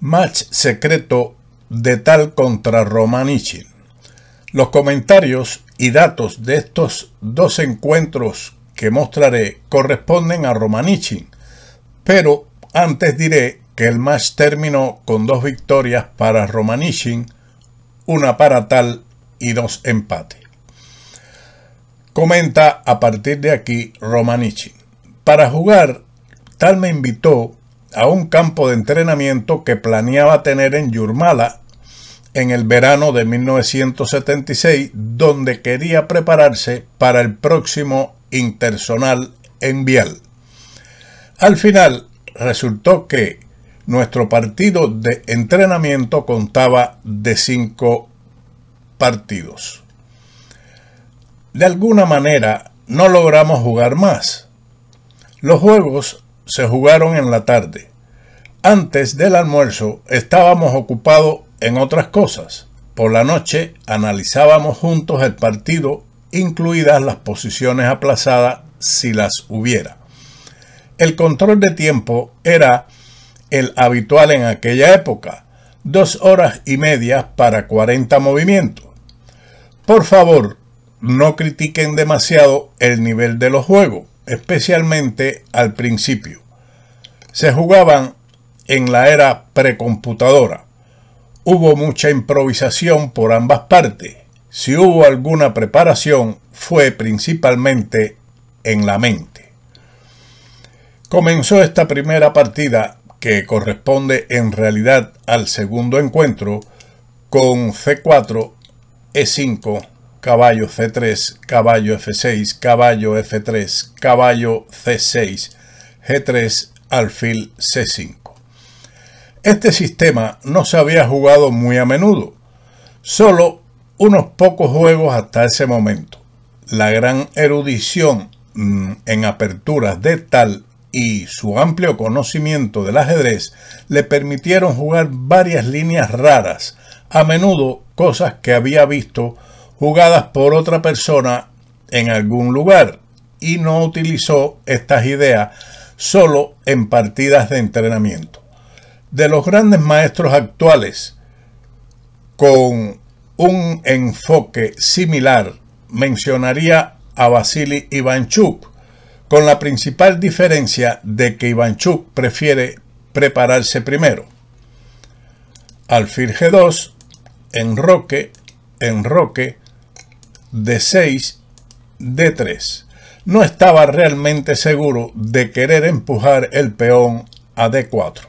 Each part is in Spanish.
Match secreto de tal contra Romanichin Los comentarios y datos de estos dos encuentros que mostraré corresponden a Romanichin pero antes diré que el match terminó con dos victorias para Romanichin, una para Tal y dos empates. Comenta a partir de aquí Romanichin. Para jugar, Tal me invitó a un campo de entrenamiento que planeaba tener en Yurmala en el verano de 1976, donde quería prepararse para el próximo intersonal en Vial. Al final, resultó que nuestro partido de entrenamiento contaba de cinco partidos. De alguna manera, no logramos jugar más. Los juegos se jugaron en la tarde. Antes del almuerzo estábamos ocupados en otras cosas. Por la noche analizábamos juntos el partido, incluidas las posiciones aplazadas si las hubiera. El control de tiempo era el habitual en aquella época, dos horas y media para 40 movimientos. Por favor, no critiquen demasiado el nivel de los juegos, especialmente al principio. Se jugaban en la era precomputadora. Hubo mucha improvisación por ambas partes. Si hubo alguna preparación, fue principalmente en la mente. Comenzó esta primera partida, que corresponde en realidad al segundo encuentro, con C4, E5, caballo C3, caballo F6, caballo F3, caballo C6, G3, alfil C5. Este sistema no se había jugado muy a menudo, solo unos pocos juegos hasta ese momento. La gran erudición mm, en aperturas de tal y su amplio conocimiento del ajedrez le permitieron jugar varias líneas raras, a menudo cosas que había visto jugadas por otra persona en algún lugar y no utilizó estas ideas solo en partidas de entrenamiento. De los grandes maestros actuales con un enfoque similar mencionaría a Vasily Ivanchuk, con la principal diferencia de que Ivanchuk prefiere prepararse primero. Alfil G2, enroque, enroque, d 6 d 3. No estaba realmente seguro de querer empujar el peón a D4.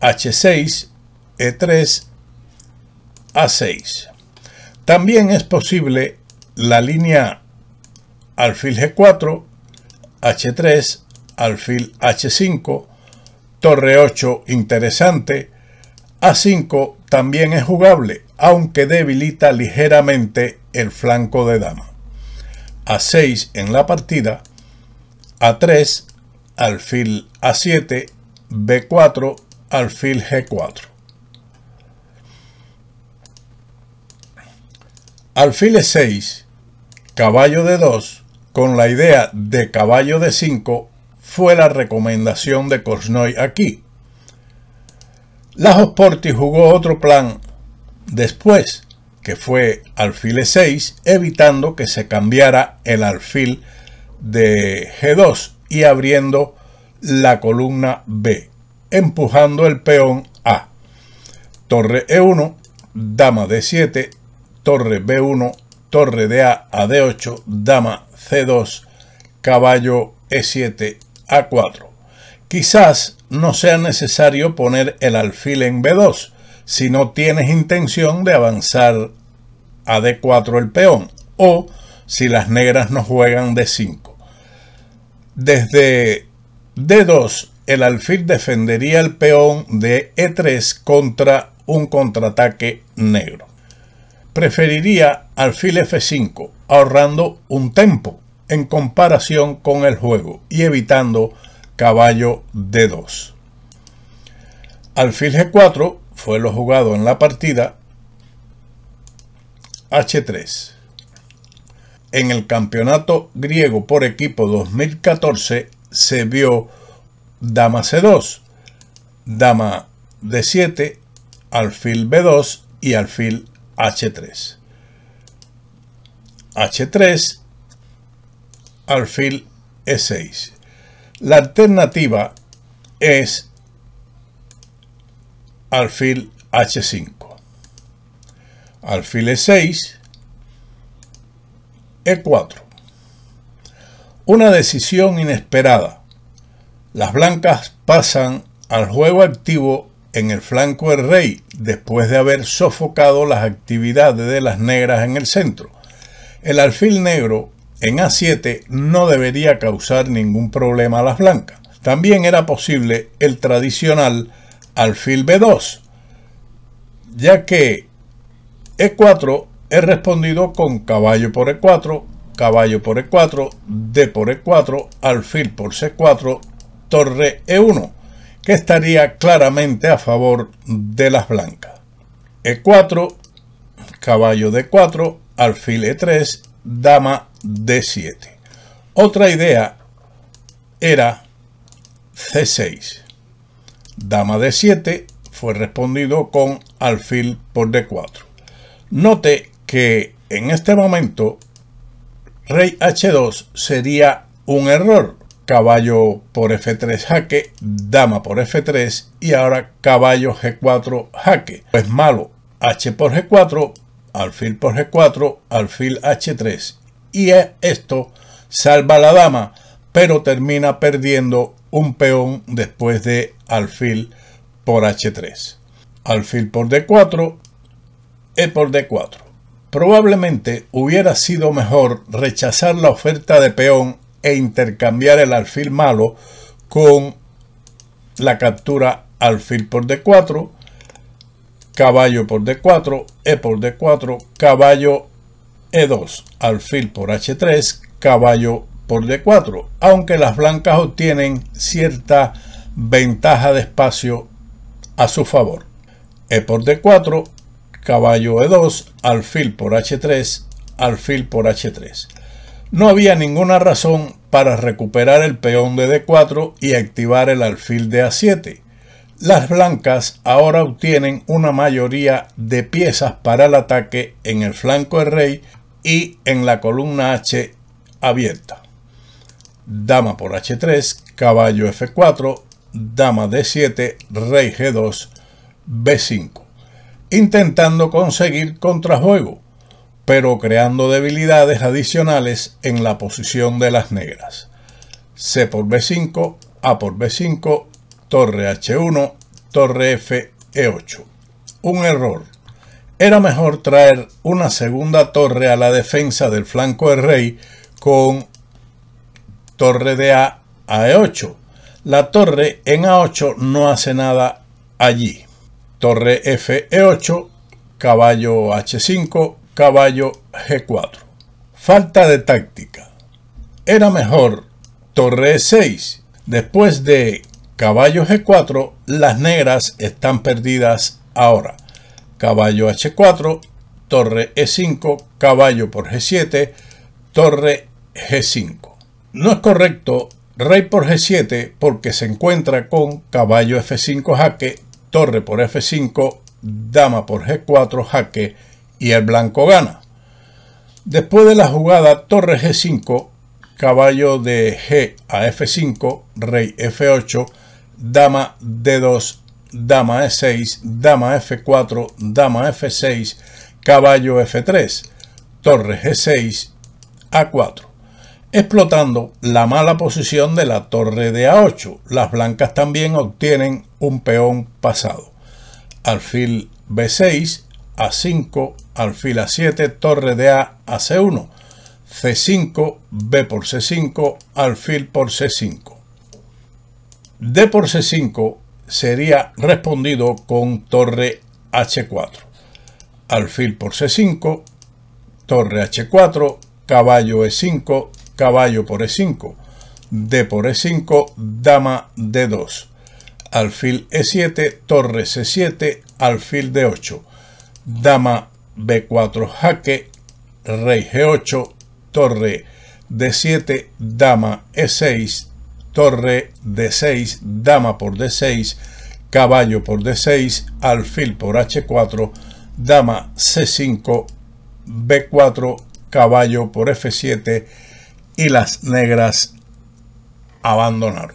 H6, E3, A6. También es posible la línea alfil G4, H3, alfil H5, torre 8 interesante, A5 también es jugable, aunque debilita ligeramente el flanco de dama. A 6 en la partida, a 3, alfil a 7, b4, alfil g4. Alfil e6, caballo de 2, con la idea de caballo de 5, fue la recomendación de Korsnoy aquí. Lajos Porti jugó otro plan después, que fue alfil E6, evitando que se cambiara el alfil de G2 y abriendo la columna B, empujando el peón A. Torre E1, dama D7, torre B1, torre de A a D8, dama C2, caballo E7 a4. Quizás no sea necesario poner el alfil en B2, si no tienes intención de avanzar a D4 el peón o si las negras no juegan D5. Desde D2 el alfil defendería el peón de E3 contra un contraataque negro. Preferiría alfil F5 ahorrando un tempo en comparación con el juego y evitando caballo D2. Alfil G4 fue lo jugado en la partida H3. En el campeonato griego por equipo 2014 se vio dama C2, dama D7, alfil B2 y alfil H3. H3, alfil E6. La alternativa es alfil h5. Alfil e6, e4. Una decisión inesperada. Las blancas pasan al juego activo en el flanco del rey después de haber sofocado las actividades de las negras en el centro. El alfil negro en A7 no debería causar ningún problema a las blancas. También era posible el tradicional alfil B2, ya que E4 es respondido con caballo por E4, caballo por E4, D por E4, alfil por C4, torre E1, que estaría claramente a favor de las blancas. E4, caballo D4, alfil E3, dama D7. Otra idea era C6 dama de 7 fue respondido con alfil por d4. Note que en este momento rey h2 sería un error. Caballo por f3 jaque, dama por f3 y ahora caballo g4 jaque. Pues malo, h por g4, alfil por g4, alfil h3. Y esto salva a la dama, pero termina perdiendo un peón después de alfil por h3. Alfil por d4, e por d4. Probablemente hubiera sido mejor rechazar la oferta de peón e intercambiar el alfil malo con la captura alfil por d4, caballo por d4, e por d4, caballo e2, alfil por h3, caballo por D4, aunque las blancas obtienen cierta ventaja de espacio a su favor. E por D4, caballo E2, alfil por H3, alfil por H3. No había ninguna razón para recuperar el peón de D4 y activar el alfil de A7. Las blancas ahora obtienen una mayoría de piezas para el ataque en el flanco de rey y en la columna H abierta dama por h3, caballo f4, dama d7, rey g2, b5, intentando conseguir contrajuego, pero creando debilidades adicionales en la posición de las negras. c por b5, a por b5, torre h1, torre f, e8. Un error. Era mejor traer una segunda torre a la defensa del flanco de rey con torre de A a E8. La torre en A8 no hace nada allí. Torre F E8, caballo H5, caballo G4. Falta de táctica. Era mejor torre E6. Después de caballo G4, las negras están perdidas ahora. Caballo H4, torre E5, caballo por G7, torre G5. No es correcto rey por g7 porque se encuentra con caballo f5 jaque, torre por f5, dama por g4 jaque y el blanco gana. Después de la jugada torre g5, caballo de g a f5, rey f8, dama d2, dama e6, dama f4, dama f6, caballo f3, torre g6, a4 explotando la mala posición de la torre de A8. Las blancas también obtienen un peón pasado. Alfil B6, A5, alfil A7, torre de A a C1, C5, B por C5, alfil por C5. D por C5 sería respondido con torre H4. Alfil por C5, torre H4, caballo E5, caballo por e5, d por e5, dama d2, alfil e7, torre c7, alfil d8, dama b4 jaque, rey g8, torre d7, dama e6, torre d6, dama por d6, caballo por d6, alfil por h4, dama c5, b4, caballo por f7, y las negras abandonaron.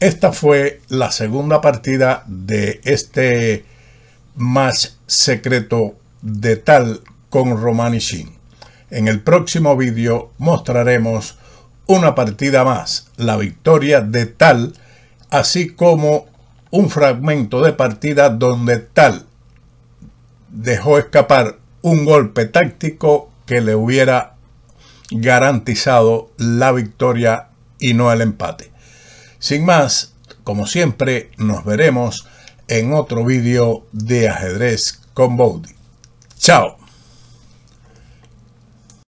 Esta fue la segunda partida de este más secreto de tal con Romani Shin. En el próximo vídeo mostraremos una partida más, la victoria de tal, así como un fragmento de partida donde tal dejó escapar un golpe táctico que le hubiera garantizado la victoria y no el empate. Sin más, como siempre, nos veremos en otro vídeo de ajedrez con Bowdy. ¡Chao!